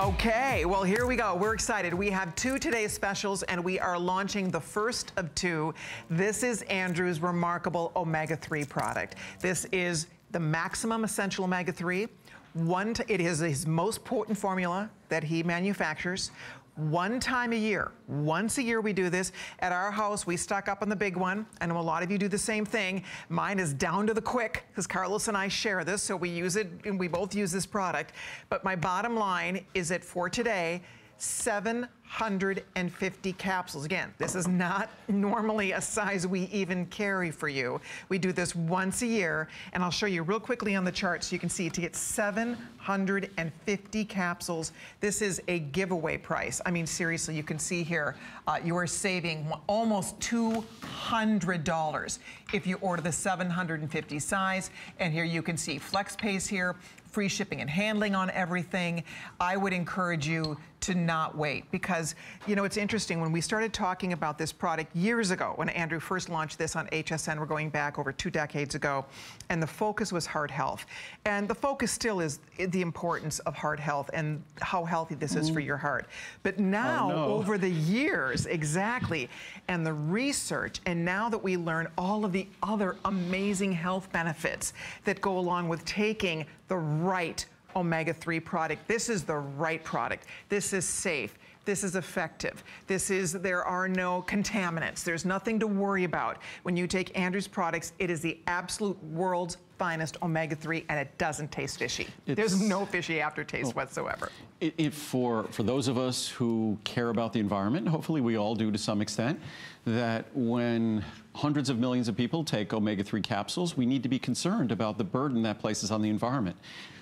Okay, well here we go. We're excited. We have two today's specials and we are launching the first of two. This is Andrew's remarkable omega-3 product. This is the maximum essential omega-3. One, it is his most potent formula that he manufactures one time a year. Once a year we do this. At our house, we stock up on the big one. I know a lot of you do the same thing. Mine is down to the quick because Carlos and I share this, so we use it and we both use this product. But my bottom line is that for today, 750 capsules. Again, this is not normally a size we even carry for you. We do this once a year, and I'll show you real quickly on the chart so you can see to get 750 capsules, this is a giveaway price. I mean, seriously, you can see here, uh, you are saving almost $200 if you order the 750 size. And here you can see FlexPace here, free shipping and handling on everything. I would encourage you to not wait because, you know, it's interesting. When we started talking about this product years ago, when Andrew first launched this on HSN, we're going back over two decades ago, and the focus was heart health. And the focus still is the importance of heart health and how healthy this is for your heart. But now, oh, no. over the years, exactly, and the research, and now that we learn all of the other amazing health benefits that go along with taking the right omega-3 product. This is the right product. This is safe. This is effective. This is, there are no contaminants. There's nothing to worry about. When you take Andrew's products, it is the absolute world's finest omega-3 and it doesn't taste fishy. It's, There's no fishy aftertaste oh, whatsoever. It, it, for, for those of us who care about the environment, hopefully we all do to some extent, that when hundreds of millions of people take omega-3 capsules, we need to be concerned about the burden that places on the environment.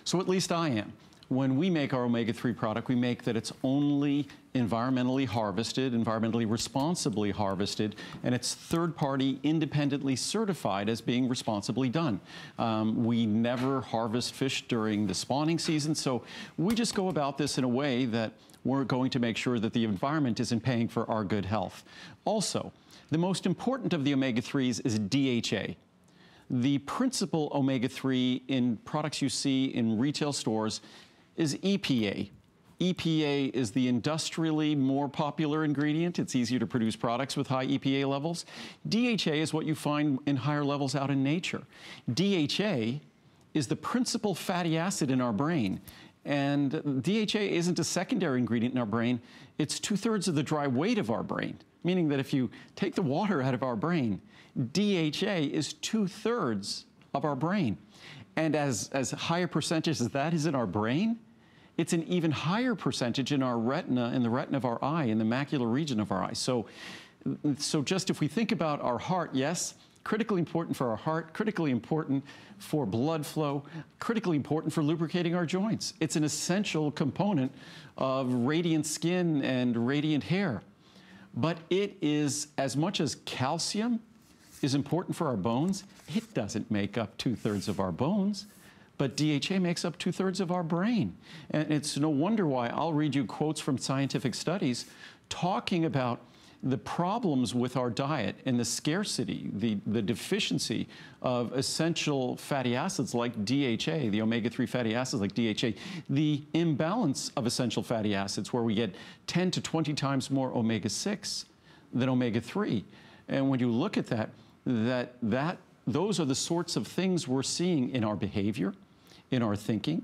So at least I am. When we make our omega-3 product, we make that it's only environmentally harvested, environmentally responsibly harvested, and it's third party independently certified as being responsibly done. Um, we never harvest fish during the spawning season, so we just go about this in a way that we're going to make sure that the environment isn't paying for our good health. Also, the most important of the omega-3s is DHA, the principal omega-3 in products you see in retail stores is EPA. EPA is the industrially more popular ingredient. It's easier to produce products with high EPA levels. DHA is what you find in higher levels out in nature. DHA is the principal fatty acid in our brain. And DHA isn't a secondary ingredient in our brain. It's two-thirds of the dry weight of our brain, meaning that if you take the water out of our brain, DHA is two-thirds of our brain. And as, as high a percentage as that is in our brain, it's an even higher percentage in our retina, in the retina of our eye, in the macular region of our eye. So, so just if we think about our heart, yes, critically important for our heart, critically important for blood flow, critically important for lubricating our joints. It's an essential component of radiant skin and radiant hair. But it is as much as calcium is important for our bones. It doesn't make up two thirds of our bones, but DHA makes up two thirds of our brain. And it's no wonder why I'll read you quotes from scientific studies talking about the problems with our diet and the scarcity, the, the deficiency of essential fatty acids like DHA, the omega-3 fatty acids like DHA, the imbalance of essential fatty acids where we get 10 to 20 times more omega-6 than omega-3. And when you look at that, that, that those are the sorts of things we're seeing in our behavior, in our thinking,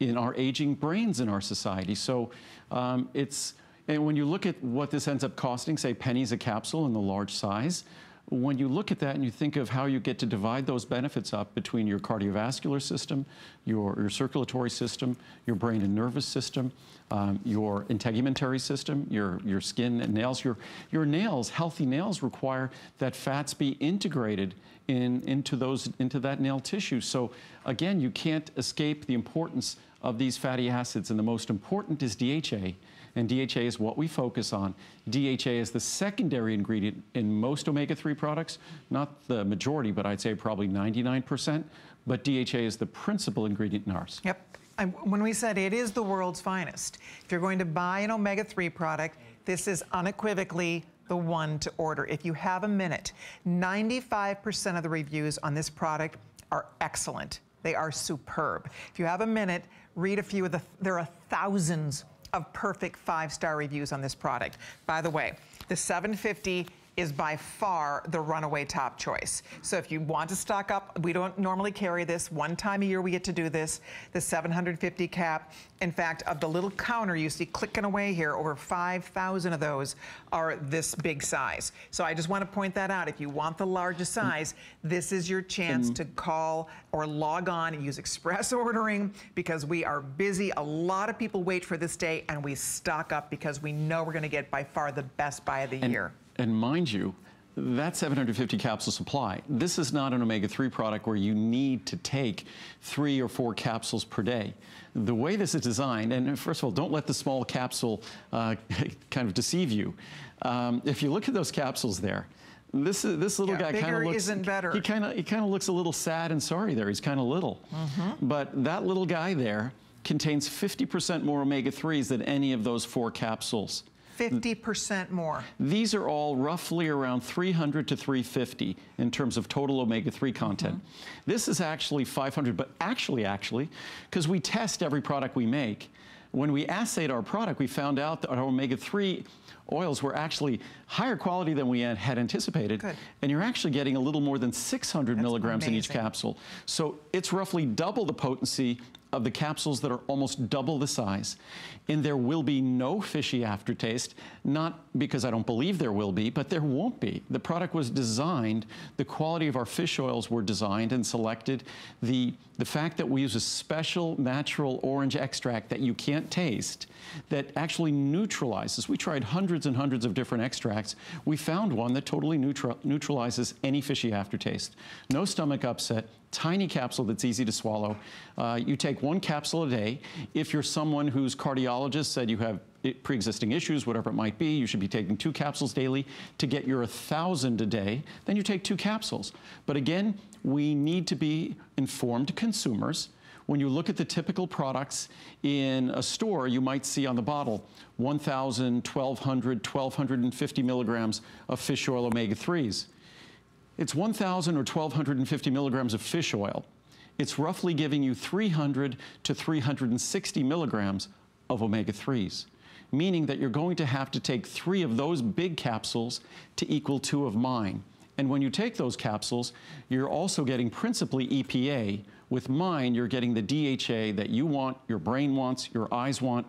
in our aging brains in our society. So um, it's, and when you look at what this ends up costing, say pennies a capsule in the large size, when you look at that and you think of how you get to divide those benefits up between your cardiovascular system, your, your circulatory system, your brain and nervous system, um, your integumentary system, your, your skin and nails, your, your nails, healthy nails require that fats be integrated in, into, those, into that nail tissue. So again, you can't escape the importance of these fatty acids, and the most important is DHA, and DHA is what we focus on. DHA is the secondary ingredient in most omega-3 products, not the majority, but I'd say probably 99%, but DHA is the principal ingredient in ours. Yep. And when we said it is the world's finest, if you're going to buy an omega-3 product, this is unequivocally the one to order. If you have a minute, 95% of the reviews on this product are excellent. They are superb. If you have a minute, read a few of the, there are thousands of perfect five-star reviews on this product. By the way, the 750 is by far the runaway top choice. So if you want to stock up, we don't normally carry this. One time a year we get to do this, the 750 cap. In fact, of the little counter you see clicking away here, over 5,000 of those are this big size. So I just want to point that out. If you want the largest mm. size, this is your chance mm. to call or log on and use express ordering because we are busy. A lot of people wait for this day and we stock up because we know we're going to get by far the best buy of the and year. And mind you, that 750 capsule supply. This is not an omega-3 product where you need to take three or four capsules per day. The way this is designed, and first of all, don't let the small capsule uh, kind of deceive you. Um, if you look at those capsules there, this this little yeah, guy kind of looks isn't better. He kind of he kind of looks a little sad and sorry there. He's kind of little, mm -hmm. but that little guy there contains 50% more omega-3s than any of those four capsules. 50% more. These are all roughly around 300 to 350 in terms of total omega-3 content. Mm -hmm. This is actually 500, but actually, actually, because we test every product we make, when we assayed our product, we found out that our omega-3 oils were actually higher quality than we had anticipated. Good. And you're actually getting a little more than 600 That's milligrams amazing. in each capsule. So it's roughly double the potency of the capsules that are almost double the size. And there will be no fishy aftertaste, not because I don't believe there will be, but there won't be. The product was designed, the quality of our fish oils were designed and selected, the the fact that we use a special natural orange extract that you can't taste that actually neutralizes. We tried hundreds and hundreds of different extracts. We found one that totally neutralizes any fishy aftertaste. No stomach upset, tiny capsule that's easy to swallow. Uh, you take one capsule a day. If you're someone whose cardiologist said you have pre-existing issues, whatever it might be, you should be taking two capsules daily to get your 1,000 a day, then you take two capsules. But again, we need to be informed consumers. When you look at the typical products in a store, you might see on the bottle 1,000, 1,200, 1,250 milligrams of fish oil omega-3s. It's 1,000 or 1,250 milligrams of fish oil. It's roughly giving you 300 to 360 milligrams of omega-3s meaning that you're going to have to take three of those big capsules to equal two of mine. And when you take those capsules, you're also getting principally EPA. With mine, you're getting the DHA that you want, your brain wants, your eyes want,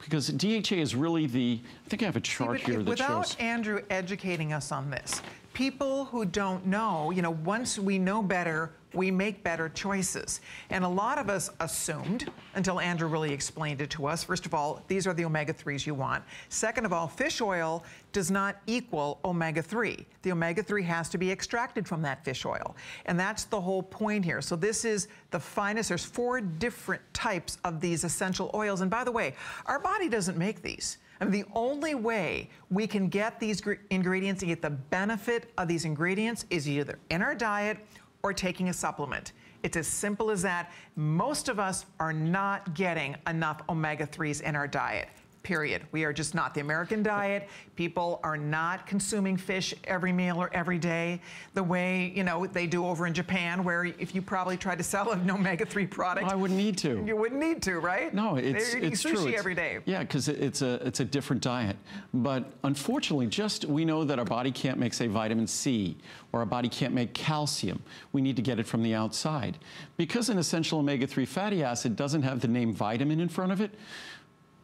because DHA is really the, I think I have a chart See, here that without shows. Without Andrew educating us on this, people who don't know, you know, once we know better, we make better choices. And a lot of us assumed, until Andrew really explained it to us, first of all, these are the omega-3s you want. Second of all, fish oil does not equal omega-3. The omega-3 has to be extracted from that fish oil. And that's the whole point here. So this is the finest. There's four different types of these essential oils. And by the way, our body doesn't make these. I mean, the only way we can get these ingredients and get the benefit of these ingredients is either in our diet or taking a supplement. It's as simple as that. Most of us are not getting enough omega-3s in our diet period. We are just not. The American diet, people are not consuming fish every meal or every day the way, you know, they do over in Japan where if you probably tried to sell an omega-3 product. Well, I wouldn't need to. You wouldn't need to, right? No, it's, They're eating it's sushi true. It's, every day. Yeah, because it's a, it's a different diet. But unfortunately, just we know that our body can't make, say, vitamin C or our body can't make calcium. We need to get it from the outside. Because an essential omega-3 fatty acid doesn't have the name vitamin in front of it,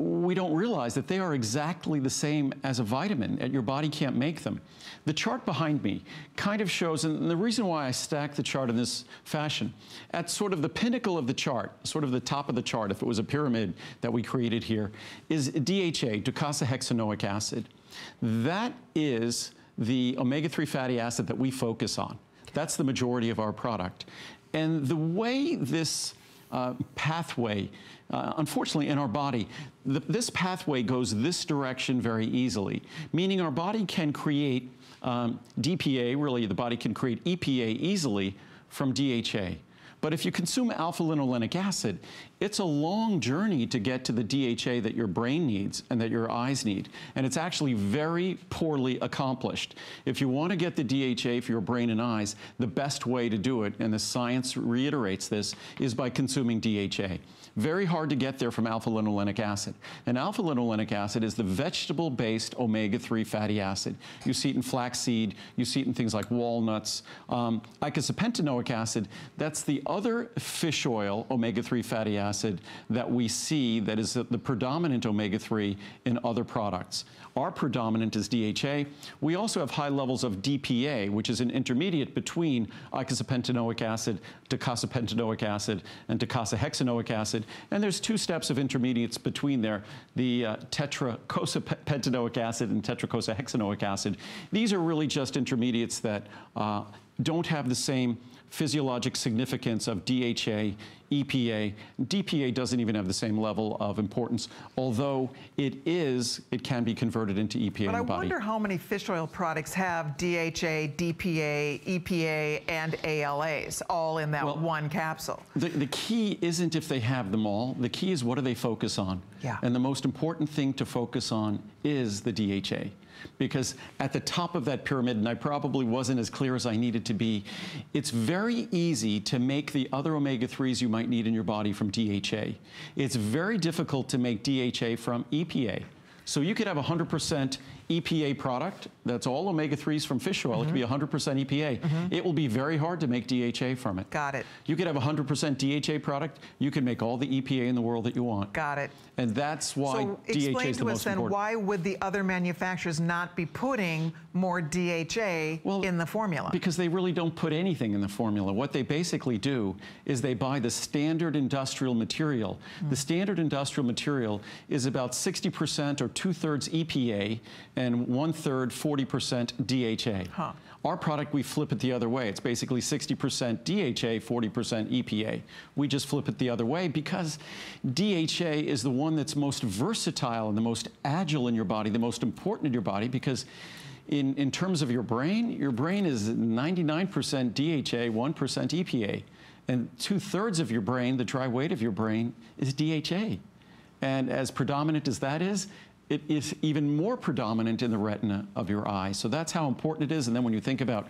we don't realize that they are exactly the same as a vitamin, and your body can't make them. The chart behind me kind of shows, and the reason why I stack the chart in this fashion, at sort of the pinnacle of the chart, sort of the top of the chart, if it was a pyramid that we created here, is DHA, docosahexaenoic acid. That is the omega-3 fatty acid that we focus on. That's the majority of our product. And the way this uh, pathway uh, unfortunately, in our body, this pathway goes this direction very easily, meaning our body can create um, DPA, really the body can create EPA easily from DHA. But if you consume alpha-linolenic acid, it's a long journey to get to the DHA that your brain needs and that your eyes need. And it's actually very poorly accomplished. If you want to get the DHA for your brain and eyes, the best way to do it, and the science reiterates this, is by consuming DHA. Very hard to get there from alpha-linolenic acid. And alpha-linolenic acid is the vegetable-based omega-3 fatty acid. You see it in flaxseed, you see it in things like walnuts. Um, icosapentaenoic acid, that's the other fish oil omega-3 fatty acid that we see that is the, the predominant omega-3 in other products. Our predominant is DHA. We also have high levels of DPA, which is an intermediate between icosapentaenoic acid, docosapentaenoic acid, and docosahexaenoic acid. And there's two steps of intermediates between there, the uh, tetracosapentanoic acid and tetracosahexanoic acid. These are really just intermediates that uh, don't have the same physiologic significance of DHA, EPA. DPA doesn't even have the same level of importance, although it is, it can be converted into EPA But I body. wonder how many fish oil products have DHA, DPA, EPA, and ALAs all in that well, one capsule. The, the key isn't if they have them all. The key is what do they focus on? Yeah. And the most important thing to focus on is the DHA because at the top of that pyramid, and I probably wasn't as clear as I needed to be, it's very easy to make the other omega-3s you might need in your body from DHA. It's very difficult to make DHA from EPA. So you could have 100% EPA product that's all omega-3s from fish oil. Mm -hmm. It could be 100% EPA. Mm -hmm. It will be very hard to make DHA from it. Got it. You could have 100% DHA product. You can make all the EPA in the world that you want. Got it. And that's why so DHA is the most important. explain to us then, why would the other manufacturers not be putting more DHA well, in the formula? Because they really don't put anything in the formula. What they basically do is they buy the standard industrial material. Mm. The standard industrial material is about 60% or two-thirds EPA and one third, 40% DHA. Huh. Our product, we flip it the other way. It's basically 60% DHA, 40% EPA. We just flip it the other way because DHA is the one that's most versatile and the most agile in your body, the most important in your body because in, in terms of your brain, your brain is 99% DHA, 1% EPA. And two thirds of your brain, the dry weight of your brain, is DHA. And as predominant as that is, it is even more predominant in the retina of your eye. So that's how important it is. And then when you think about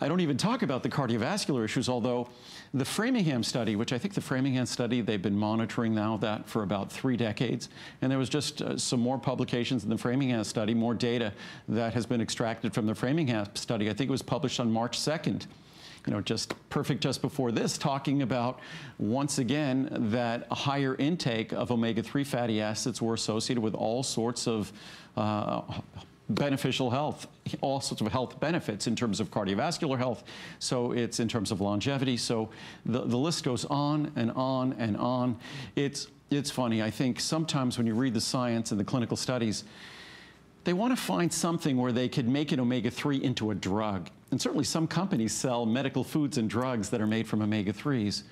I don't even talk about the cardiovascular issues, although the Framingham study, which I think the Framingham study, they've been monitoring now that for about three decades. And there was just uh, some more publications in the Framingham study, more data that has been extracted from the Framingham study. I think it was published on March 2nd you know, just perfect just before this, talking about, once again, that a higher intake of omega-3 fatty acids were associated with all sorts of uh, beneficial health, all sorts of health benefits in terms of cardiovascular health. So it's in terms of longevity. So the, the list goes on and on and on. It's, it's funny. I think sometimes when you read the science and the clinical studies, they want to find something where they could make an omega-3 into a drug. And certainly some companies sell medical foods and drugs that are made from omega-3s.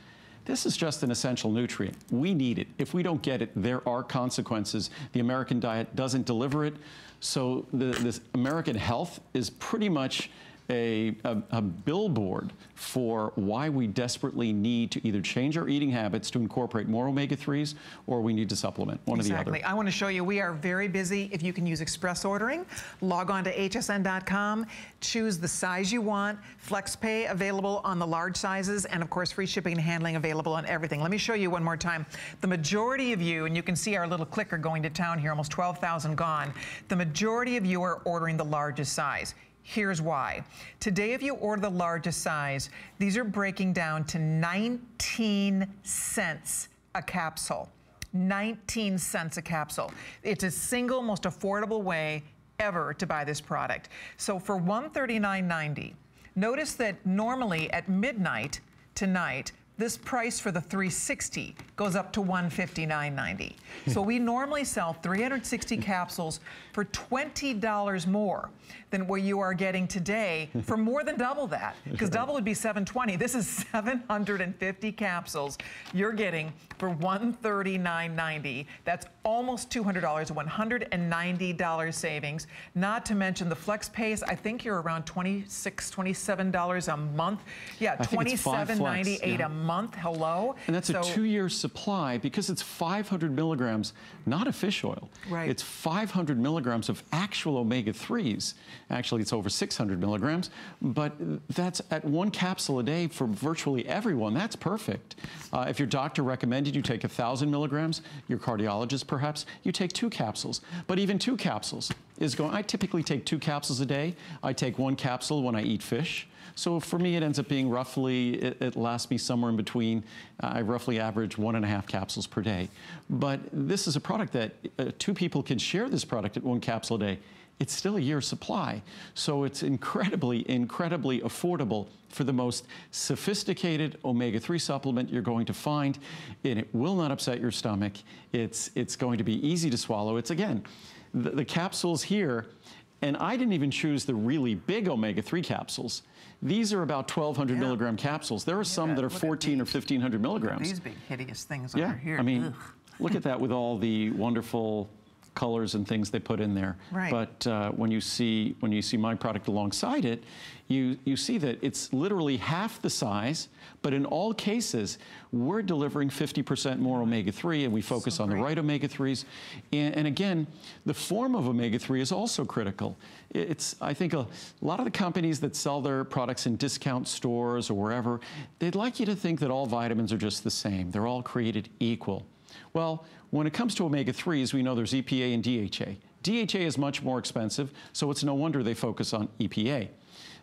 This is just an essential nutrient. We need it. If we don't get it, there are consequences. The American diet doesn't deliver it. So the, American health is pretty much a, a, a billboard for why we desperately need to either change our eating habits to incorporate more omega-3s or we need to supplement, one exactly. or the other. I want to show you, we are very busy. If you can use express ordering, log on to hsn.com, choose the size you want, FlexPay available on the large sizes, and of course free shipping and handling available on everything. Let me show you one more time. The majority of you, and you can see our little clicker going to town here, almost 12,000 gone, the majority of you are ordering the largest size. Here's why. Today, if you order the largest size, these are breaking down to 19 cents a capsule. 19 cents a capsule. It's a single most affordable way ever to buy this product. So for 139.90, notice that normally at midnight tonight, this price for the 360 goes up to 159.90. so we normally sell 360 capsules for $20 more than what you are getting today for more than double that because double would be 720. This is 750 capsules you're getting for 139.90. That's almost $200, $190 savings, not to mention the flex pace. I think you're around 26, $27 a month. Yeah, 27.98 yeah. a month month, hello. And that's so, a two-year supply because it's 500 milligrams, not a fish oil. Right. It's 500 milligrams of actual omega-3s. Actually, it's over 600 milligrams, but that's at one capsule a day for virtually everyone. That's perfect. Uh, if your doctor recommended you take 1,000 milligrams, your cardiologist perhaps, you take two capsules. But even two capsules is going, I typically take two capsules a day. I take one capsule when I eat fish. So for me, it ends up being roughly, it, it lasts me somewhere in between. Uh, I roughly average one and a half capsules per day. But this is a product that uh, two people can share this product at one capsule a day it's still a year supply. So it's incredibly, incredibly affordable for the most sophisticated omega-3 supplement you're going to find, and it will not upset your stomach. It's, it's going to be easy to swallow. It's, again, the, the capsules here, and I didn't even choose the really big omega-3 capsules. These are about 1,200 yeah. milligram capsules. There are yeah, some that, are 14 or 1,500 milligrams. These big hideous things yeah. over here. I mean, look at that with all the wonderful colors and things they put in there. Right. But uh, when you see when you see my product alongside it, you you see that it's literally half the size. But in all cases, we're delivering 50% more omega-3, and we focus so on the right omega-3s. And, and, again, the form of omega-3 is also critical. It's I think a lot of the companies that sell their products in discount stores or wherever, they'd like you to think that all vitamins are just the same. They're all created equal. Well, when it comes to omega-3s, we know there's EPA and DHA. DHA is much more expensive, so it's no wonder they focus on EPA.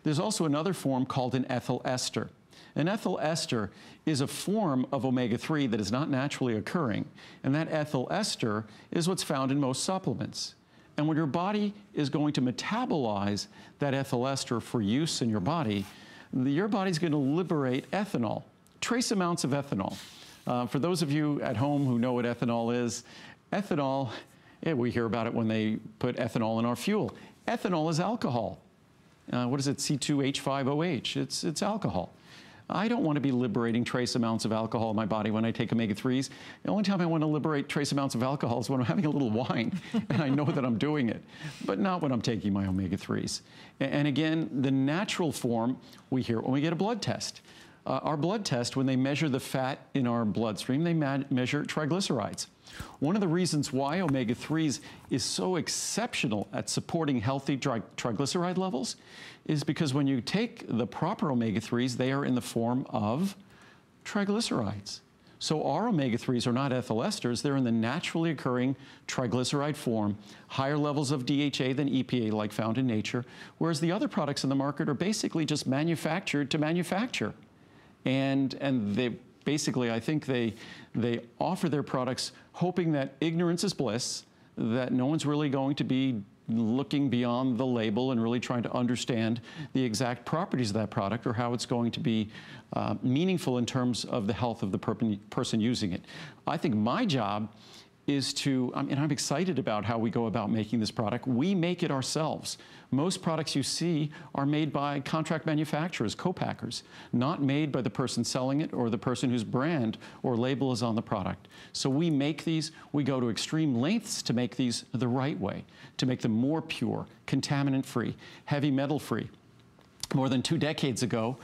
There's also another form called an ethyl ester. An ethyl ester is a form of omega-3 that is not naturally occurring, and that ethyl ester is what's found in most supplements. And when your body is going to metabolize that ethyl ester for use in your body, your body's going to liberate ethanol, trace amounts of ethanol. Uh, for those of you at home who know what ethanol is, ethanol, yeah, we hear about it when they put ethanol in our fuel. Ethanol is alcohol. Uh, what is it, C2H5OH? It's, it's alcohol. I don't want to be liberating trace amounts of alcohol in my body when I take omega-3s. The only time I want to liberate trace amounts of alcohol is when I'm having a little wine and I know that I'm doing it, but not when I'm taking my omega-3s. And again, the natural form we hear when we get a blood test. Uh, our blood test, when they measure the fat in our bloodstream, they measure triglycerides. One of the reasons why omega-3s is so exceptional at supporting healthy tri triglyceride levels is because when you take the proper omega-3s, they are in the form of triglycerides. So our omega-3s are not ethyl esters, they're in the naturally occurring triglyceride form, higher levels of DHA than EPA like found in nature, whereas the other products in the market are basically just manufactured to manufacture and and they basically I think they they offer their products hoping that ignorance is bliss, that no one's really going to be looking beyond the label and really trying to understand the exact properties of that product or how it's going to be uh, meaningful in terms of the health of the per person using it. I think my job is to, I mean, I'm excited about how we go about making this product. We make it ourselves. Most products you see are made by contract manufacturers, co-packers, not made by the person selling it or the person whose brand or label is on the product. So we make these, we go to extreme lengths to make these the right way, to make them more pure, contaminant-free, heavy metal-free. More than two decades ago,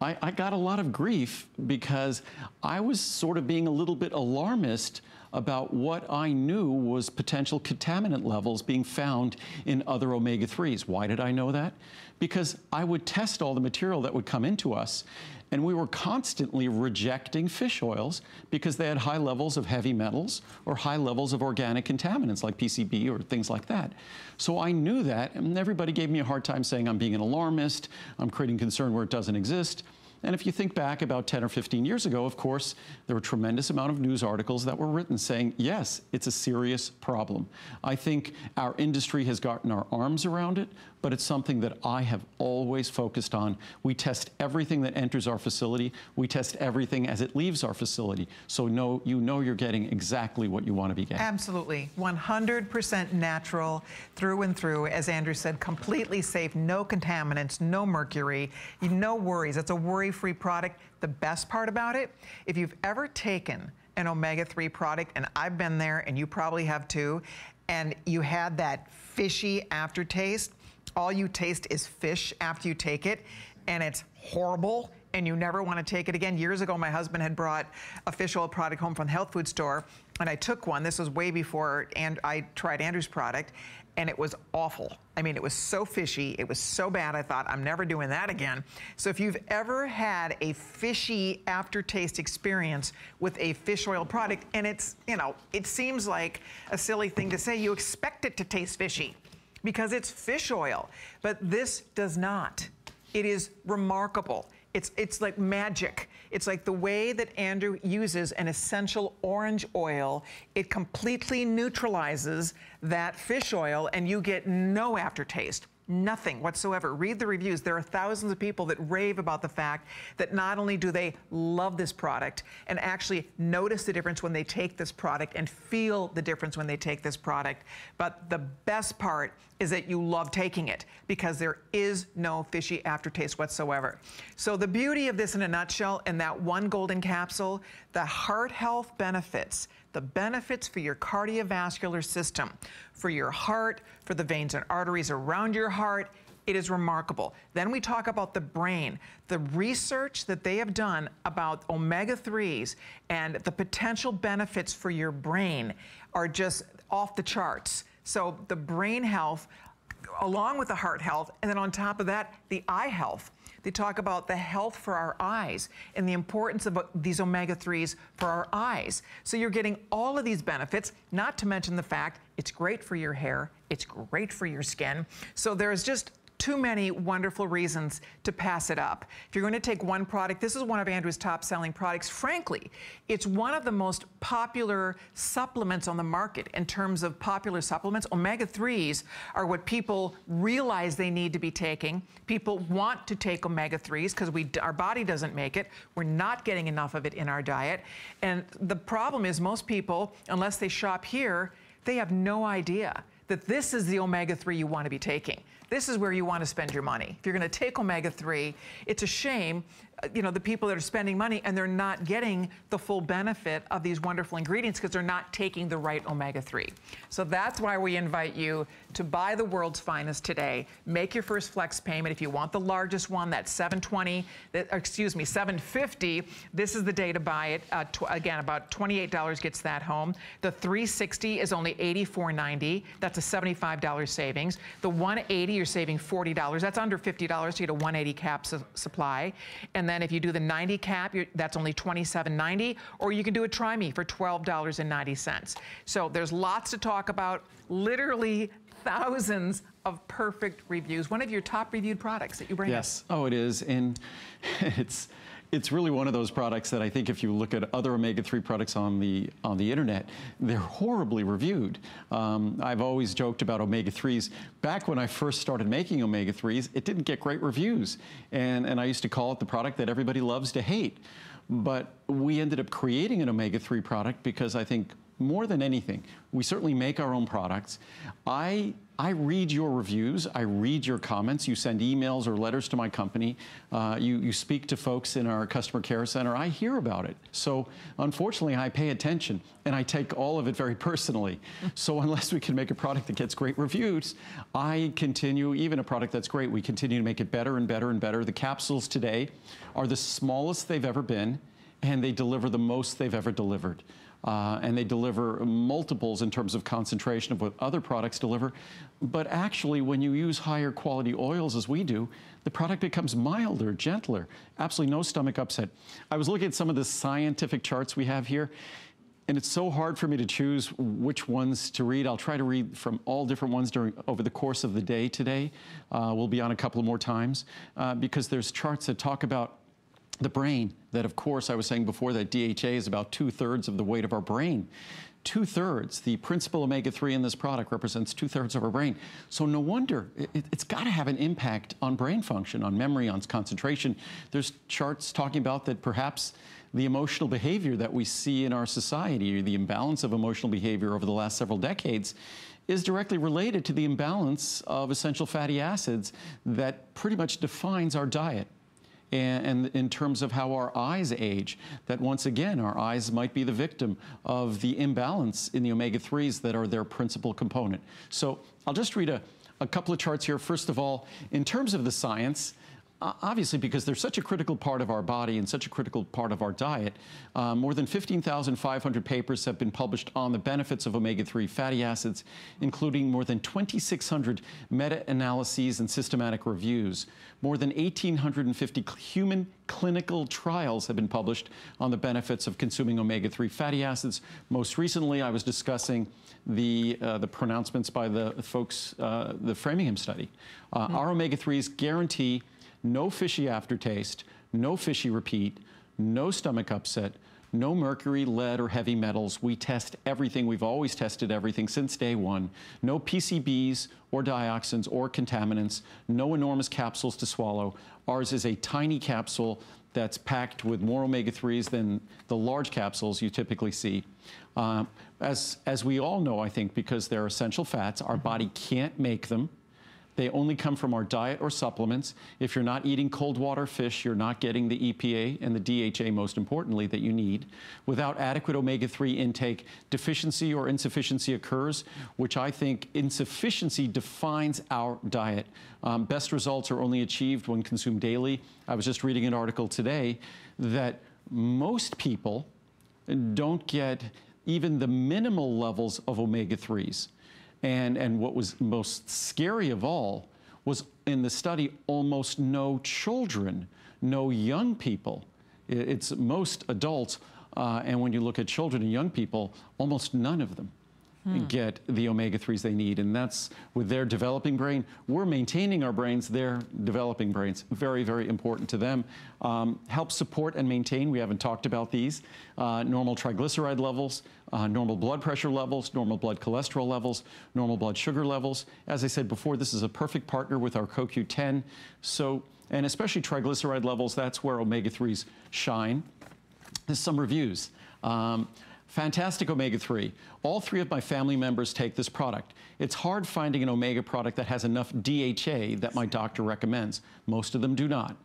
I, I got a lot of grief because I was sort of being a little bit alarmist about what I knew was potential contaminant levels being found in other omega-3s. Why did I know that? Because I would test all the material that would come into us and we were constantly rejecting fish oils because they had high levels of heavy metals or high levels of organic contaminants like PCB or things like that. So I knew that and everybody gave me a hard time saying I'm being an alarmist, I'm creating concern where it doesn't exist. And if you think back about 10 or 15 years ago, of course, there were a tremendous amount of news articles that were written saying, yes, it's a serious problem. I think our industry has gotten our arms around it but it's something that I have always focused on. We test everything that enters our facility. We test everything as it leaves our facility. So no, you know you're getting exactly what you want to be getting. Absolutely. 100% natural through and through, as Andrew said, completely safe, no contaminants, no mercury, no worries. It's a worry-free product. The best part about it, if you've ever taken an omega-3 product, and I've been there, and you probably have too, and you had that fishy aftertaste, all you taste is fish after you take it, and it's horrible and you never want to take it again. Years ago, my husband had brought a fish oil product home from the health food store, and I took one. This was way before and I tried Andrew's product, and it was awful. I mean, it was so fishy. It was so bad. I thought, I'm never doing that again. So if you've ever had a fishy aftertaste experience with a fish oil product, and it's, you know, it seems like a silly thing to say, you expect it to taste fishy because it's fish oil. But this does not. It is remarkable. It's, it's like magic. It's like the way that Andrew uses an essential orange oil, it completely neutralizes that fish oil and you get no aftertaste. Nothing whatsoever. Read the reviews. There are thousands of people that rave about the fact that not only do they love this product and actually notice the difference when they take this product and feel the difference when they take this product, but the best part is that you love taking it because there is no fishy aftertaste whatsoever. So the beauty of this in a nutshell, in that one golden capsule, the heart health benefits the benefits for your cardiovascular system, for your heart, for the veins and arteries around your heart, it is remarkable. Then we talk about the brain, the research that they have done about omega-3s and the potential benefits for your brain are just off the charts. So the brain health, along with the heart health, and then on top of that, the eye health they talk about the health for our eyes and the importance of uh, these omega-3s for our eyes. So you're getting all of these benefits, not to mention the fact it's great for your hair, it's great for your skin. So there's just too many wonderful reasons to pass it up. If you're going to take one product, this is one of Andrew's top selling products. Frankly, it's one of the most popular supplements on the market in terms of popular supplements. Omega-3s are what people realize they need to be taking. People want to take omega-3s because our body doesn't make it. We're not getting enough of it in our diet. And the problem is most people, unless they shop here, they have no idea that this is the omega-3 you want to be taking. This is where you want to spend your money. If you're going to take omega-3, it's a shame you know, the people that are spending money and they're not getting the full benefit of these wonderful ingredients because they're not taking the right omega-3. So that's why we invite you to buy the world's finest today. Make your first flex payment. If you want the largest one, that's 720, excuse me, 750. This is the day to buy it. Uh, again, about $28 gets that home. The 360 is only $84.90. That's a $75 savings. The 180, you're saving $40. That's under $50 to get a 180 cap su supply. And then then if you do the 90 cap, that's only 27.90, or you can do a try me for $12.90. So there's lots to talk about, literally thousands of perfect reviews. One of your top reviewed products that you bring yes. Yes. Oh, it is. And it's it's really one of those products that I think if you look at other omega-3 products on the on the internet, they're horribly reviewed. Um, I've always joked about omega-3s. Back when I first started making omega-3s, it didn't get great reviews. And, and I used to call it the product that everybody loves to hate. But we ended up creating an omega-3 product because I think more than anything, we certainly make our own products. I I read your reviews, I read your comments, you send emails or letters to my company, uh, you, you speak to folks in our customer care center, I hear about it. So unfortunately I pay attention and I take all of it very personally. so unless we can make a product that gets great reviews, I continue, even a product that's great, we continue to make it better and better and better. The capsules today are the smallest they've ever been and they deliver the most they've ever delivered uh, and they deliver multiples in terms of concentration of what other products deliver. But actually, when you use higher quality oils as we do, the product becomes milder, gentler, absolutely no stomach upset. I was looking at some of the scientific charts we have here, and it's so hard for me to choose which ones to read. I'll try to read from all different ones during over the course of the day today. Uh, we'll be on a couple more times uh, because there's charts that talk about the brain that of course I was saying before that DHA is about two-thirds of the weight of our brain. Two-thirds, the principal omega-3 in this product represents two-thirds of our brain. So no wonder, it, has gotta have an impact on brain function, on memory, on concentration. There's charts talking about that perhaps the emotional behavior that we see in our society, the imbalance of emotional behavior over the last several decades, is directly related to the imbalance of essential fatty acids that pretty much defines our diet and, and in terms of how our eyes age, that once again, our eyes might be the victim of the imbalance in the omega-3s that are their principal component. So I'll just read a, a couple of charts here. First of all, in terms of the science, obviously because they're such a critical part of our body and such a critical part of our diet. Uh, more than 15,500 papers have been published on the benefits of omega-3 fatty acids, including more than 2,600 meta-analyses and systematic reviews. More than 1,850 human clinical trials have been published on the benefits of consuming omega-3 fatty acids. Most recently, I was discussing the, uh, the pronouncements by the folks, uh, the Framingham study. Mm -hmm. Our omega-3s guarantee no fishy aftertaste, no fishy repeat, no stomach upset, no mercury, lead, or heavy metals. We test everything. We've always tested everything since day one. No PCBs or dioxins or contaminants, no enormous capsules to swallow. Ours is a tiny capsule that's packed with more omega-3s than the large capsules you typically see. Uh, as, as we all know, I think, because they're essential fats, our mm-hmm. body can't make them. They only come from our diet or supplements. If you're not eating cold water fish, you're not getting the EPA and the DHA, most importantly, that you need. Without adequate omega-3 intake, deficiency or insufficiency occurs, which I think insufficiency defines our diet. Um, best results are only achieved when consumed daily. I was just reading an article today that most people don't get even the minimal levels of omega-3s. And, and what was most scary of all was in the study, almost no children, no young people. It's most adults. Uh, and when you look at children and young people, almost none of them hmm. get the omega-3s they need. And that's with their developing brain. We're maintaining our brains, their developing brains. Very, very important to them. Um, help support and maintain, we haven't talked about these, uh, normal triglyceride levels, uh, normal blood pressure levels, normal blood cholesterol levels, normal blood sugar levels. As I said before, this is a perfect partner with our CoQ10. So, and especially triglyceride levels, that's where omega-3s shine. There's some reviews. Um, Fantastic omega-3. All three of my family members take this product. It's hard finding an omega product that has enough DHA that my doctor recommends. Most of them do not.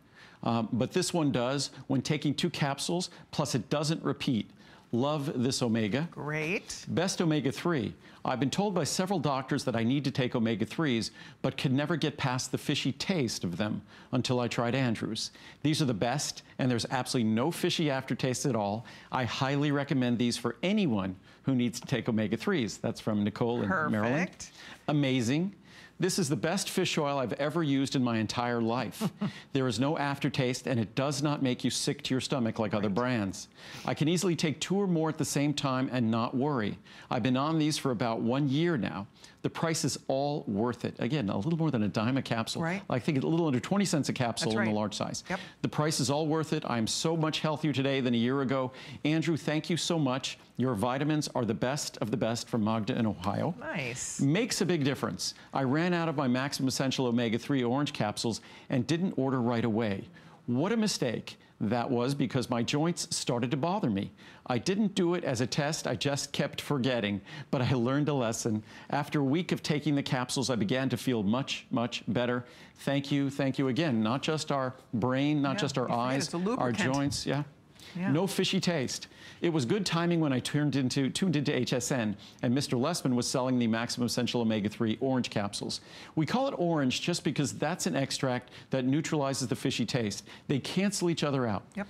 Um, but this one does when taking two capsules, plus it doesn't repeat. Love this omega. Great. Best omega-3. I've been told by several doctors that I need to take omega-3s, but could never get past the fishy taste of them until I tried Andrews. These are the best, and there's absolutely no fishy aftertaste at all. I highly recommend these for anyone who needs to take omega-3s. That's from Nicole Perfect. in Maryland. Amazing. This is the best fish oil I've ever used in my entire life. there is no aftertaste and it does not make you sick to your stomach like right. other brands. I can easily take two or more at the same time and not worry. I've been on these for about one year now. The price is all worth it. Again, a little more than a dime a capsule. Right. I think a little under 20 cents a capsule in the large size. Yep. The price is all worth it. I'm so much healthier today than a year ago. Andrew, thank you so much. Your vitamins are the best of the best from Magda in Ohio. Nice. Makes a big difference. I ran out of my Maximum Essential Omega-3 orange capsules and didn't order right away. What a mistake. That was because my joints started to bother me. I didn't do it as a test, I just kept forgetting, but I learned a lesson. After a week of taking the capsules, I began to feel much, much better. Thank you, thank you again. Not just our brain, not yeah, just our eyes, our joints, yeah. yeah. No fishy taste. It was good timing when I turned into, tuned into HSN and Mr. Lessman was selling the Maximum Essential Omega-3 orange capsules. We call it orange just because that's an extract that neutralizes the fishy taste. They cancel each other out. Yep.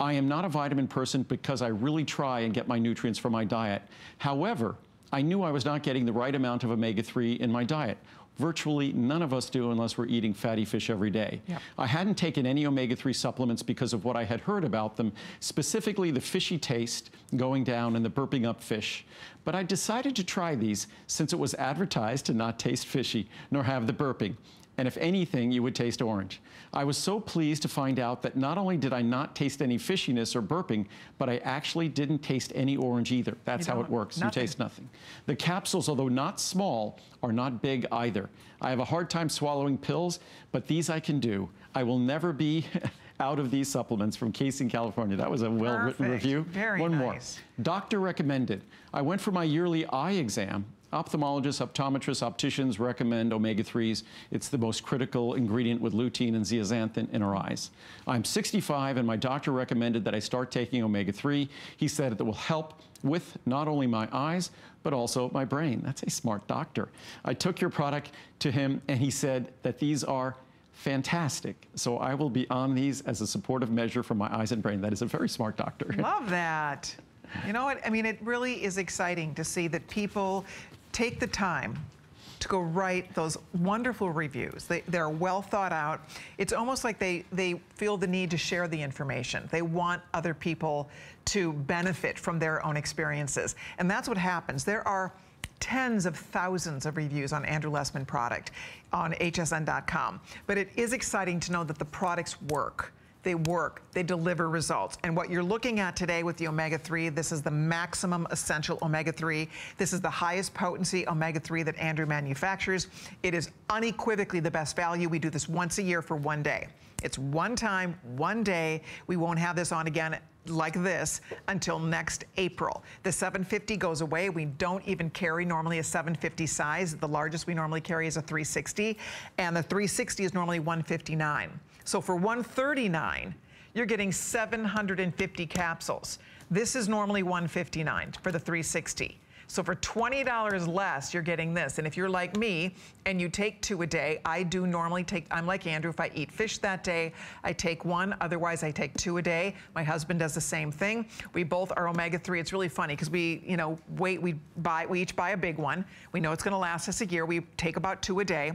I am not a vitamin person because I really try and get my nutrients from my diet. However, I knew I was not getting the right amount of omega-3 in my diet. Virtually none of us do unless we're eating fatty fish every day. Yep. I hadn't taken any omega-3 supplements because of what I had heard about them, specifically the fishy taste going down and the burping up fish. But I decided to try these since it was advertised to not taste fishy nor have the burping and if anything, you would taste orange. I was so pleased to find out that not only did I not taste any fishiness or burping, but I actually didn't taste any orange either. That's how it works. Nothing. You taste nothing. The capsules, although not small, are not big either. I have a hard time swallowing pills, but these I can do. I will never be out of these supplements from Casey, California. That was a well-written review. Very One nice. more. Doctor recommended. I went for my yearly eye exam Ophthalmologists, optometrists, opticians recommend omega-3s. It's the most critical ingredient with lutein and zeaxanthin in our eyes. I'm 65 and my doctor recommended that I start taking omega-3. He said it will help with not only my eyes, but also my brain. That's a smart doctor. I took your product to him and he said that these are fantastic. So I will be on these as a supportive measure for my eyes and brain. That is a very smart doctor. Love that. You know what? I mean, it really is exciting to see that people take the time to go write those wonderful reviews. They, they're well thought out. It's almost like they, they feel the need to share the information. They want other people to benefit from their own experiences. And that's what happens. There are tens of thousands of reviews on Andrew Lessman product on hsn.com. But it is exciting to know that the products work they work, they deliver results. And what you're looking at today with the omega-3, this is the maximum essential omega-3. This is the highest potency omega-3 that Andrew manufactures. It is unequivocally the best value. We do this once a year for one day. It's one time, one day. We won't have this on again like this until next April. The 750 goes away. We don't even carry normally a 750 size. The largest we normally carry is a 360, and the 360 is normally 159. So for 139, you're getting 750 capsules. This is normally 159 for the 360. So for $20 less, you're getting this. And if you're like me and you take two a day, I do normally take, I'm like Andrew, if I eat fish that day, I take one, otherwise I take two a day. My husband does the same thing. We both are omega-3. It's really funny because we, you know, wait, we buy, we each buy a big one. We know it's gonna last us a year. We take about two a day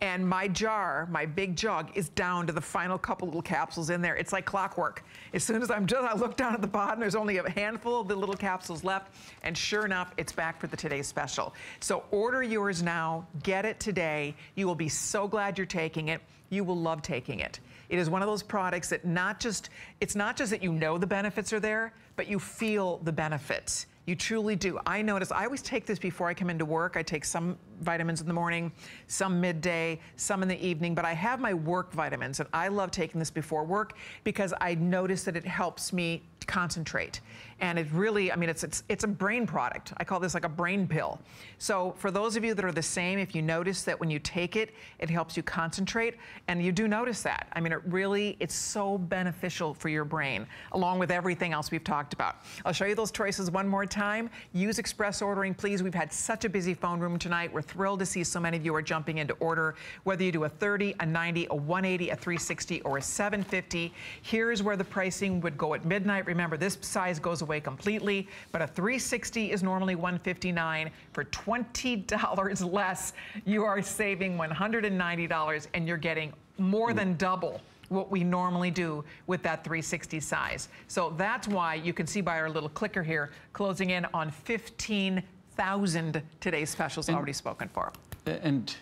and my jar, my big jug, is down to the final couple little capsules in there. It's like clockwork. As soon as I'm done, I look down at the bottom, there's only a handful of the little capsules left, and sure enough, it's back for the today's special. So order yours now, get it today. You will be so glad you're taking it. You will love taking it. It is one of those products that not just, it's not just that you know the benefits are there, but you feel the benefits. You truly do. I notice, I always take this before I come into work. I take some vitamins in the morning, some midday, some in the evening, but I have my work vitamins and I love taking this before work because I notice that it helps me concentrate. And it really, I mean, it's, it's, it's a brain product. I call this like a brain pill. So for those of you that are the same, if you notice that when you take it, it helps you concentrate. And you do notice that. I mean, it really, it's so beneficial for your brain, along with everything else we've talked about. I'll show you those choices one more time. Use express ordering, please. We've had such a busy phone room tonight. We're thrilled to see so many of you are jumping into order, whether you do a 30, a 90, a 180, a 360, or a 750. Here's where the pricing would go at midnight. Remember, this size goes away completely, but a 360 is normally 159 For $20 less, you are saving $190 and you're getting more than double what we normally do with that 360 size. So that's why you can see by our little clicker here, closing in on 15,000 today's specials and, already spoken for. And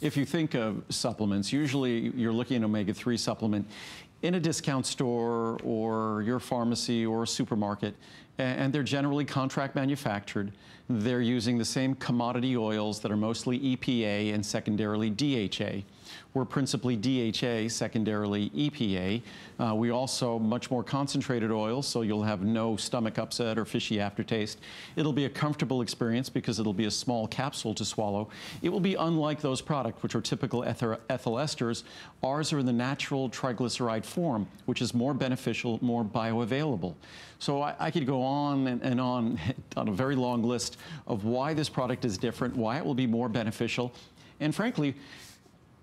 if you think of supplements, usually you're looking at omega-3 supplement in a discount store or your pharmacy or a supermarket, and they're generally contract manufactured. They're using the same commodity oils that are mostly EPA and secondarily DHA. We're principally DHA, secondarily EPA. Uh, we also much more concentrated oil, so you'll have no stomach upset or fishy aftertaste. It'll be a comfortable experience because it'll be a small capsule to swallow. It will be unlike those products, which are typical ethyl, ethyl esters. Ours are in the natural triglyceride form, which is more beneficial, more bioavailable. So I, I could go on and, and on, on a very long list of why this product is different, why it will be more beneficial, and frankly,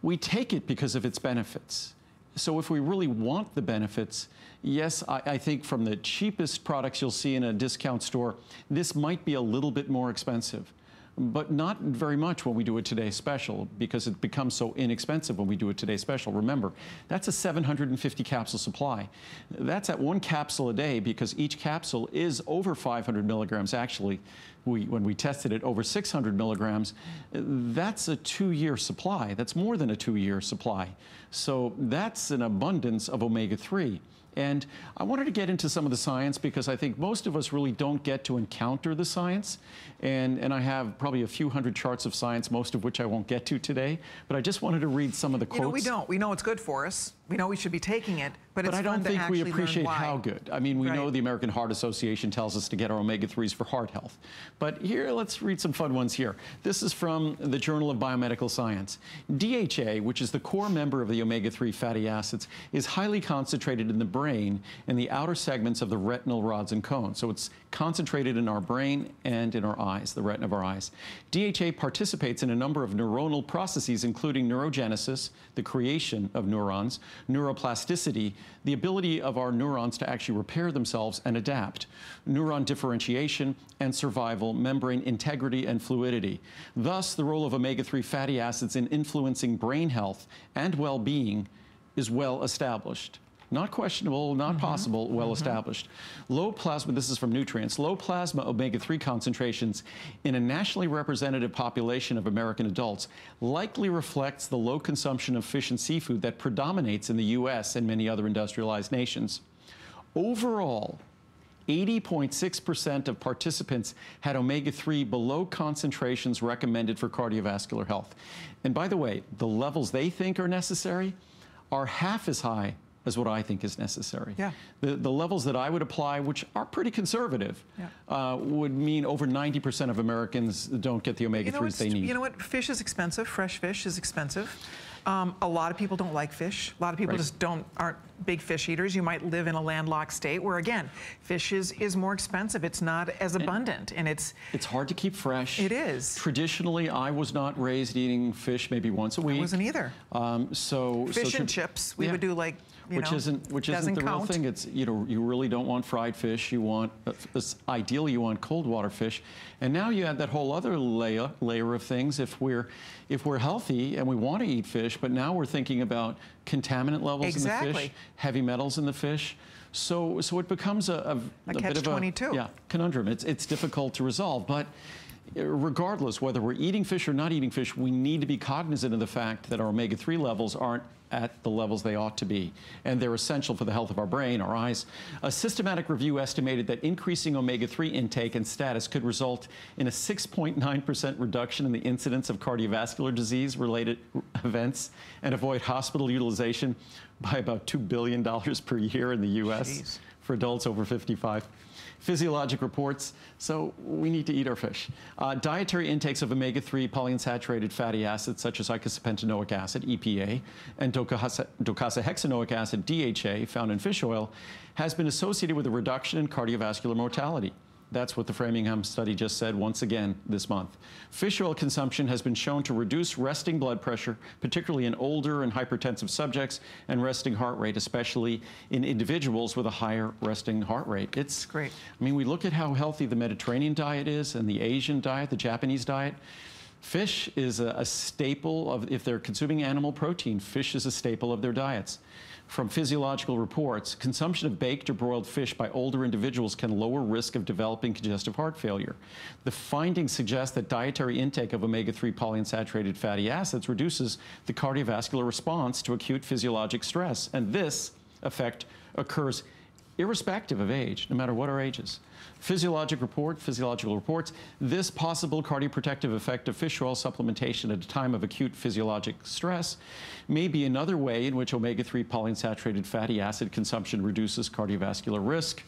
we take it because of its benefits. So if we really want the benefits, yes, I, I, think from the cheapest products you'll see in a discount store, this might be a little bit more expensive but not very much when we do a Today Special because it becomes so inexpensive when we do a Today Special. Remember, that's a 750 capsule supply. That's at one capsule a day because each capsule is over 500 milligrams. Actually, we, when we tested it, over 600 milligrams. That's a two-year supply. That's more than a two-year supply. So that's an abundance of omega-3. And I wanted to get into some of the science because I think most of us really don't get to encounter the science. And, and I have probably a few hundred charts of science, most of which I won't get to today. But I just wanted to read some of the quotes. You know, we don't. We know it's good for us we know we should be taking it, but, but I don't think we appreciate how good. I mean, we right. know the American Heart Association tells us to get our omega-3s for heart health. But here, let's read some fun ones here. This is from the Journal of Biomedical Science. DHA, which is the core member of the omega-3 fatty acids, is highly concentrated in the brain and the outer segments of the retinal rods and cones. So it's concentrated in our brain and in our eyes, the retina of our eyes. DHA participates in a number of neuronal processes, including neurogenesis, the creation of neurons, neuroplasticity, the ability of our neurons to actually repair themselves and adapt, neuron differentiation and survival, membrane integrity and fluidity. Thus, the role of omega-3 fatty acids in influencing brain health and well-being is well established not questionable, not mm -hmm. possible, well mm -hmm. established. Low plasma, this is from nutrients, low plasma omega-3 concentrations in a nationally representative population of American adults likely reflects the low consumption of fish and seafood that predominates in the U.S. and many other industrialized nations. Overall, 80.6% of participants had omega-3 below concentrations recommended for cardiovascular health. And by the way, the levels they think are necessary are half as high is what I think is necessary. Yeah. The, the levels that I would apply, which are pretty conservative, yeah. uh, would mean over 90% of Americans don't get the omega-3s you know they need. You know what? Fish is expensive. Fresh fish is expensive. Um, a lot of people don't like fish. A lot of people right. just don't aren't big fish eaters. You might live in a landlocked state where, again, fish is, is more expensive. It's not as abundant, and, and it's... It's hard to keep fresh. It is. Traditionally, I was not raised eating fish maybe once a week. I wasn't either. Um, so... Fish so and chips. We yeah. would do, like, which know, isn't which isn't the count. real thing. It's you know you really don't want fried fish. You want uh, ideally you want cold water fish, and now you add that whole other layer layer of things. If we're if we're healthy and we want to eat fish, but now we're thinking about contaminant levels exactly. in the fish, heavy metals in the fish. So so it becomes a, a, a, a bit of a 22. yeah conundrum. It's it's difficult to resolve, but. Uh, regardless whether we're eating fish or not eating fish, we need to be cognizant of the fact that our omega-3 levels aren't at the levels they ought to be, and they're essential for the health of our brain, our eyes. A systematic review estimated that increasing omega-3 intake and status could result in a 6.9% reduction in the incidence of cardiovascular disease-related events and avoid hospital utilization by about $2 billion per year in the U.S. Jeez. for adults over 55 physiologic reports, so we need to eat our fish. Uh, dietary intakes of omega-3 polyunsaturated fatty acids such as icosapentaenoic acid, EPA, and docosahexaenoic acid, DHA, found in fish oil, has been associated with a reduction in cardiovascular mortality. That's what the Framingham study just said once again this month. Fish oil consumption has been shown to reduce resting blood pressure, particularly in older and hypertensive subjects, and resting heart rate, especially in individuals with a higher resting heart rate. It's great. I mean, we look at how healthy the Mediterranean diet is and the Asian diet, the Japanese diet. Fish is a, a staple of, if they're consuming animal protein, fish is a staple of their diets. From physiological reports, consumption of baked or broiled fish by older individuals can lower risk of developing congestive heart failure. The findings suggest that dietary intake of omega-3 polyunsaturated fatty acids reduces the cardiovascular response to acute physiologic stress, and this effect occurs irrespective of age, no matter what our age is physiologic report, physiological reports, this possible cardioprotective effect of fish oil supplementation at a time of acute physiologic stress may be another way in which omega-3 polyunsaturated fatty acid consumption reduces cardiovascular risk.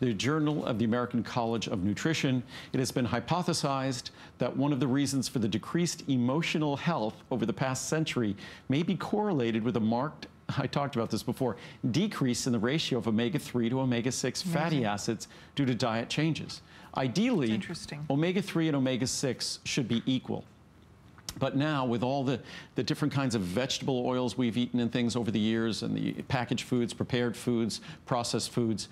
The Journal of the American College of Nutrition, it has been hypothesized that one of the reasons for the decreased emotional health over the past century may be correlated with a marked I talked about this before, decrease in the ratio of omega-3 to omega-6 fatty acids due to diet changes. Ideally, omega-3 and omega-6 should be equal. But now, with all the, the different kinds of vegetable oils we've eaten and things over the years, and the packaged foods, prepared foods, processed foods,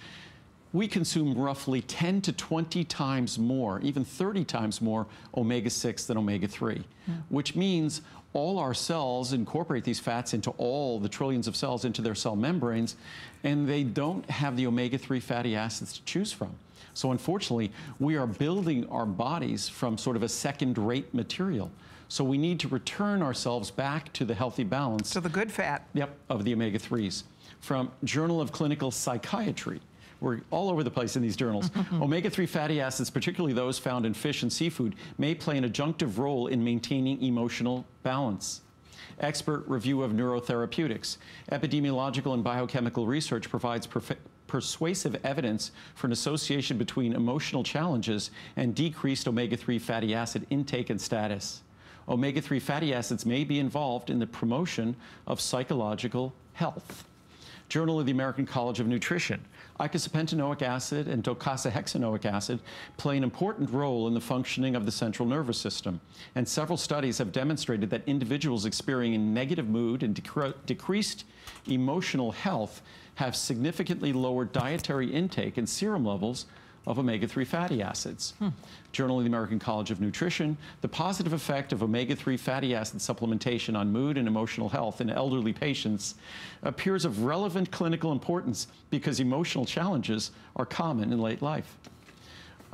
we consume roughly 10 to 20 times more, even 30 times more omega-6 than omega-3, hmm. which means all our cells incorporate these fats into all the trillions of cells into their cell membranes, and they don't have the omega-3 fatty acids to choose from. So unfortunately, we are building our bodies from sort of a second-rate material. So we need to return ourselves back to the healthy balance. So the good fat. Yep, of the omega-3s. From Journal of Clinical Psychiatry, we're all over the place in these journals. Omega-3 fatty acids, particularly those found in fish and seafood, may play an adjunctive role in maintaining emotional balance expert review of neurotherapeutics. Epidemiological and biochemical research provides persuasive evidence for an association between emotional challenges and decreased omega-3 fatty acid intake and status. Omega-3 fatty acids may be involved in the promotion of psychological health. Journal of the American College of Nutrition. Icosapentaenoic acid and docosahexaenoic acid play an important role in the functioning of the central nervous system, and several studies have demonstrated that individuals experiencing negative mood and decre decreased emotional health have significantly lower dietary intake and serum levels of omega-3 fatty acids. Hmm. Journal of the American College of Nutrition, the positive effect of omega-3 fatty acid supplementation on mood and emotional health in elderly patients appears of relevant clinical importance because emotional challenges are common in late life.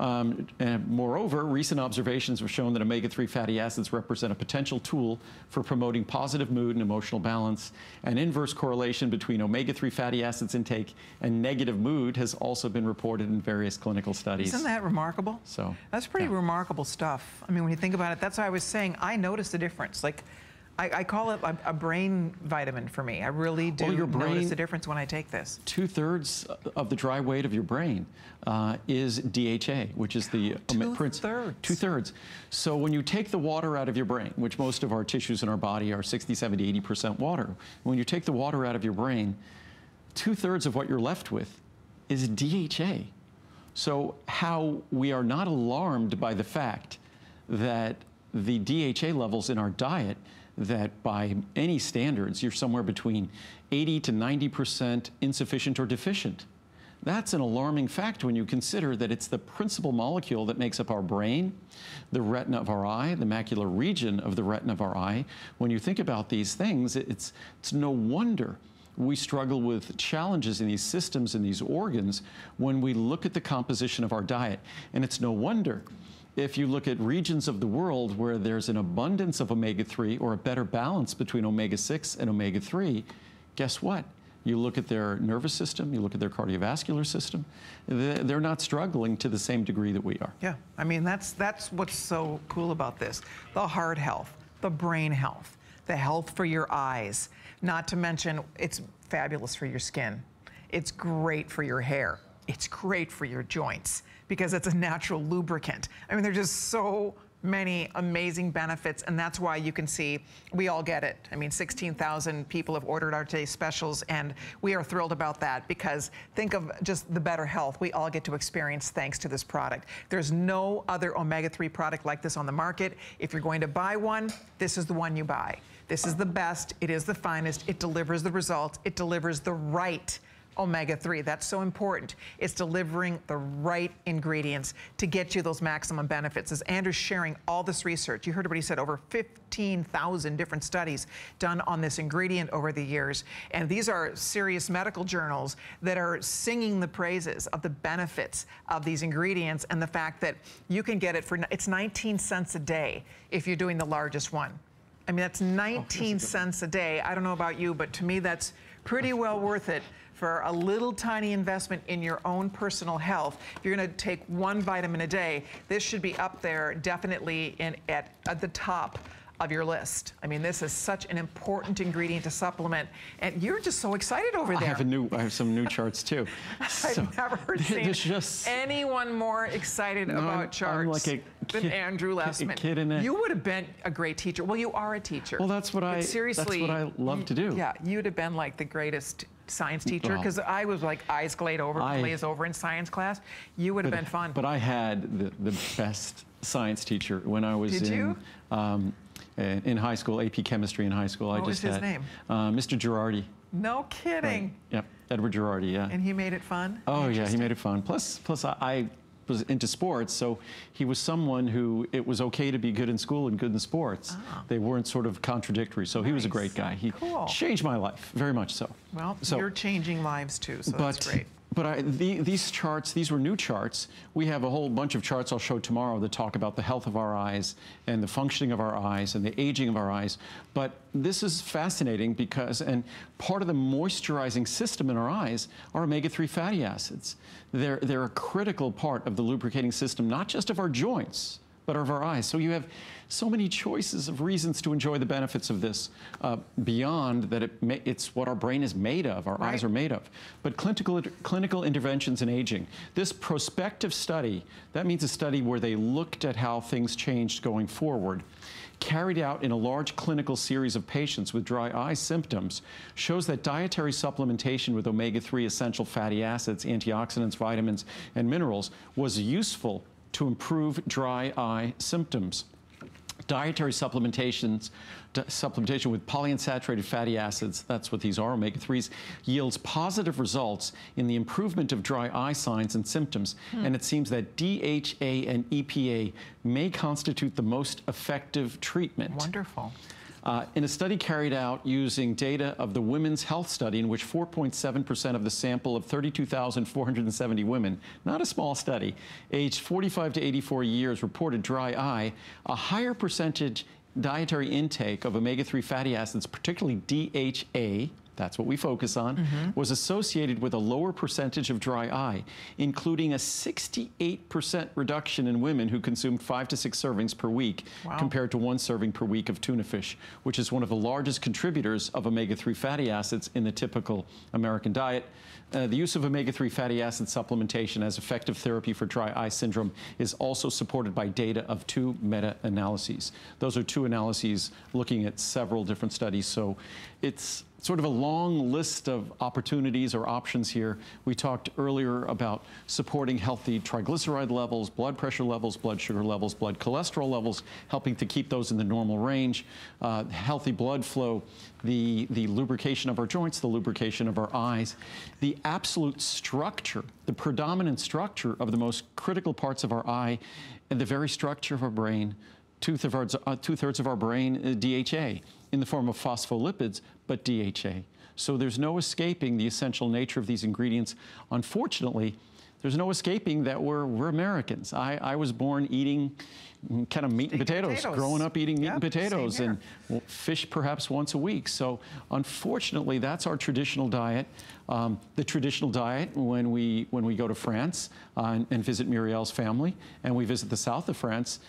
Um, and moreover, recent observations have shown that omega-3 fatty acids represent a potential tool for promoting positive mood and emotional balance. An inverse correlation between omega-3 fatty acids intake and negative mood has also been reported in various clinical studies. Isn't that remarkable? So That's pretty yeah. remarkable stuff. I mean, when you think about it, that's why I was saying I noticed a difference. Like, I, I call it a, a, brain vitamin for me. I really do well, brain, notice the difference when I take this. Two-thirds of the dry weight of your brain uh, is DHA, which is the... Two-thirds? Um, Two-thirds. So when you take the water out of your brain, which most of our tissues in our body are 60, 70, 80% water, when you take the water out of your brain, two-thirds of what you're left with is DHA. So how we are not alarmed by the fact that the DHA levels in our diet that by any standards, you're somewhere between 80 to 90% insufficient or deficient. That's an alarming fact when you consider that it's the principal molecule that makes up our brain, the retina of our eye, the macular region of the retina of our eye. When you think about these things, it's, it's no wonder we struggle with challenges in these systems, in these organs, when we look at the composition of our diet. And it's no wonder if you look at regions of the world where there's an abundance of omega-3 or a better balance between omega-6 and omega-3, guess what? You look at their nervous system, you look at their cardiovascular system, they're not struggling to the same degree that we are. Yeah, I mean, that's, that's what's so cool about this. The heart health, the brain health, the health for your eyes, not to mention it's fabulous for your skin. It's great for your hair it's great for your joints because it's a natural lubricant. I mean, they're just so many amazing benefits and that's why you can see we all get it. I mean 16,000 people have ordered our today's specials and we are thrilled about that because think of just the better health we all get to experience thanks to this product. There's no other omega-3 product like this on the market. If you're going to buy one, this is the one you buy. This is the best, it is the finest, it delivers the results, it delivers the right omega-3. That's so important. It's delivering the right ingredients to get you those maximum benefits. As Andrew's sharing all this research, you heard what he said, over 15,000 different studies done on this ingredient over the years. And these are serious medical journals that are singing the praises of the benefits of these ingredients and the fact that you can get it for, it's 19 cents a day if you're doing the largest one. I mean, that's 19 oh, cents a day. I don't know about you, but to me, that's pretty well worth it for a little tiny investment in your own personal health, if you're going to take one vitamin a day, this should be up there definitely in, at, at the top of your list. I mean, this is such an important ingredient to supplement, and you're just so excited over there. I have a new, I have some new charts too. so, I've never seen just, anyone more excited no, about I'm, charts. I'm like a than kid, Andrew Lessman. Kid in it. You would have been a great teacher. Well, you are a teacher. Well, that's what but I. Seriously, that's what I love to do. Yeah, you'd have been like the greatest science teacher? Because oh. I was like eyes glaze over, I, glaze over in science class. You would have been fun. But I had the, the best science teacher when I was Did in. Um, eh, in high school, AP Chemistry in high school. What I just was his had, name? Uh, Mr. Girardi. No kidding. Right. Yep, Edward Girardi. Yeah. And he made it fun. Oh yeah, he made it fun. Plus, plus I, was into sports, so he was someone who it was okay to be good in school and good in sports. Ah. They weren't sort of contradictory. So nice. he was a great guy. He cool. changed my life very much so. Well, so, you're changing lives too, so but, that's great. But I, the, these charts, these were new charts. We have a whole bunch of charts I'll show tomorrow that talk about the health of our eyes and the functioning of our eyes and the aging of our eyes. But this is fascinating because, and part of the moisturizing system in our eyes are omega-3 fatty acids. They're, they're a critical part of the lubricating system, not just of our joints, but of our eyes. So you have so many choices of reasons to enjoy the benefits of this uh, beyond that it it's what our brain is made of, our right. eyes are made of. But clinical, clinical interventions in aging, this prospective study, that means a study where they looked at how things changed going forward, carried out in a large clinical series of patients with dry eye symptoms shows that dietary supplementation with omega-3 essential fatty acids, antioxidants, vitamins, and minerals was useful to improve dry eye symptoms. Dietary supplementations, supplementation with polyunsaturated fatty acids, that's what these are, omega-3s, yields positive results in the improvement of dry eye signs and symptoms. Hmm. And it seems that DHA and EPA may constitute the most effective treatment. Wonderful. Uh, in a study carried out using data of the Women's Health Study, in which 4.7% of the sample of 32,470 women, not a small study, aged 45 to 84 years reported dry eye, a higher percentage dietary intake of omega-3 fatty acids, particularly DHA, that's what we focus on, mm -hmm. was associated with a lower percentage of dry eye, including a 68% reduction in women who consumed five to six servings per week wow. compared to one serving per week of tuna fish, which is one of the largest contributors of omega-3 fatty acids in the typical American diet. Uh, the use of omega-3 fatty acid supplementation as effective therapy for dry eye syndrome is also supported by data of two meta-analyses. Those are two analyses looking at several different studies, so it's sort of a long list of opportunities or options here. We talked earlier about supporting healthy triglyceride levels, blood pressure levels, blood sugar levels, blood cholesterol levels, helping to keep those in the normal range, uh, healthy blood flow, the, the lubrication of our joints, the lubrication of our eyes, the absolute structure, the predominant structure of the most critical parts of our eye and the very structure of our brain, two-thirds uh, two of our brain, uh, DHA in the form of phospholipids, but DHA. So there's no escaping the essential nature of these ingredients. Unfortunately, there's no escaping that we're, we're Americans. I, I was born eating kind of meat and potatoes, potatoes, growing up eating meat yep, and potatoes and fish perhaps once a week. So unfortunately, that's our traditional diet. Um, the traditional diet when we, when we go to France uh, and, and visit Muriel's family and we visit the south of France,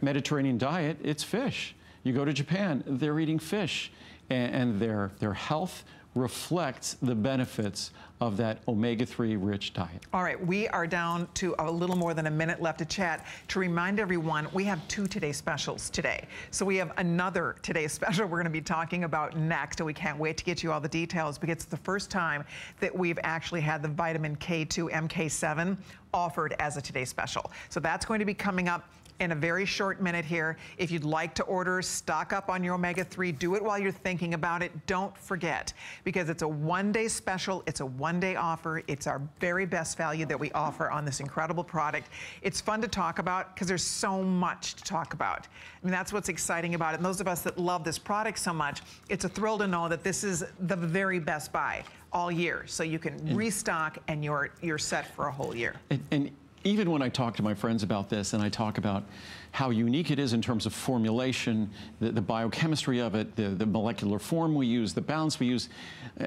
Mediterranean diet, it's fish. You go to Japan, they're eating fish and, and their, their health reflects the benefits of that omega-3 rich diet. All right, we are down to a little more than a minute left to chat. To remind everyone, we have two Today Specials today. So we have another Today Special we're gonna be talking about next, and we can't wait to get you all the details because it's the first time that we've actually had the vitamin K2 MK7 offered as a Today Special. So that's going to be coming up in a very short minute here. If you'd like to order, stock up on your omega-3, do it while you're thinking about it. Don't forget, because it's a one-day special, it's a one one-day offer. It's our very best value that we offer on this incredible product. It's fun to talk about because there's so much to talk about. I mean, that's what's exciting about it. And those of us that love this product so much, it's a thrill to know that this is the very best buy all year. So you can and mm. restock and you're, you're set for a whole year. And, and even when I talk to my friends about this and I talk about how unique it is in terms of formulation, the, the biochemistry of it, the, the, molecular form we use, the balance we use.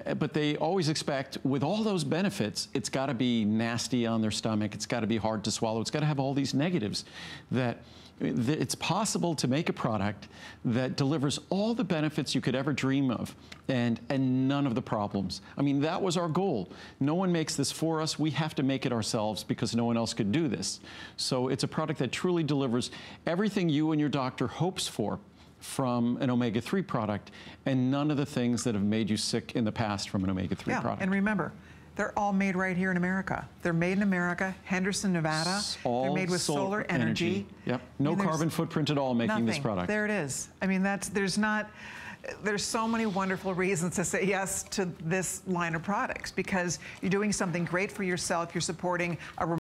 Uh, but they always expect, with all those benefits, it's got to be nasty on their stomach. It's got to be hard to swallow. It's got to have all these negatives that it's possible to make a product that delivers all the benefits you could ever dream of and, and none of the problems. I mean, that was our goal. No one makes this for us. We have to make it ourselves because no one else could do this. So it's a product that truly delivers everything you and your doctor hopes for from an omega-3 product and none of the things that have made you sick in the past from an omega-3 yeah, product. And remember, they're all made right here in America. They're made in America, Henderson, Nevada. All They're made with solar, solar energy. energy. Yep. No I mean, carbon footprint at all making nothing. this product. There it is. I mean, that's there's not there's so many wonderful reasons to say yes to this line of products because you're doing something great for yourself. You're supporting a